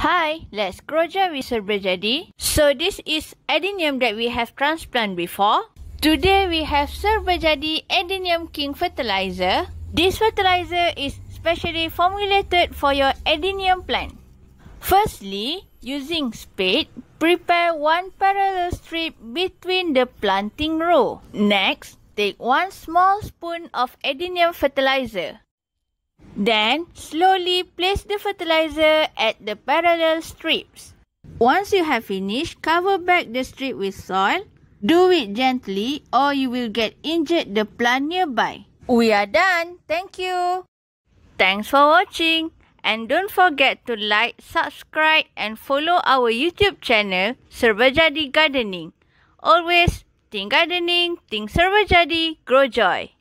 Hi, let's grow jadi serbajadi. So this is adenium that we have transplant before. Today we have serbajadi adenium king fertilizer. This fertilizer is specially formulated for your adenium plant. Firstly, using spade, prepare one parallel strip between the planting row. Next, take one small spoon of adenium fertilizer. Then, slowly place the fertilizer at the parallel strips. Once you have finished, cover back the strip with soil. Do it gently or you will get injured the plant nearby. We are done. Thank you. Thanks for watching. And don't forget to like, subscribe and follow our YouTube channel, Serbajadi Gardening. Always, think gardening, think Serbajadi, grow joy.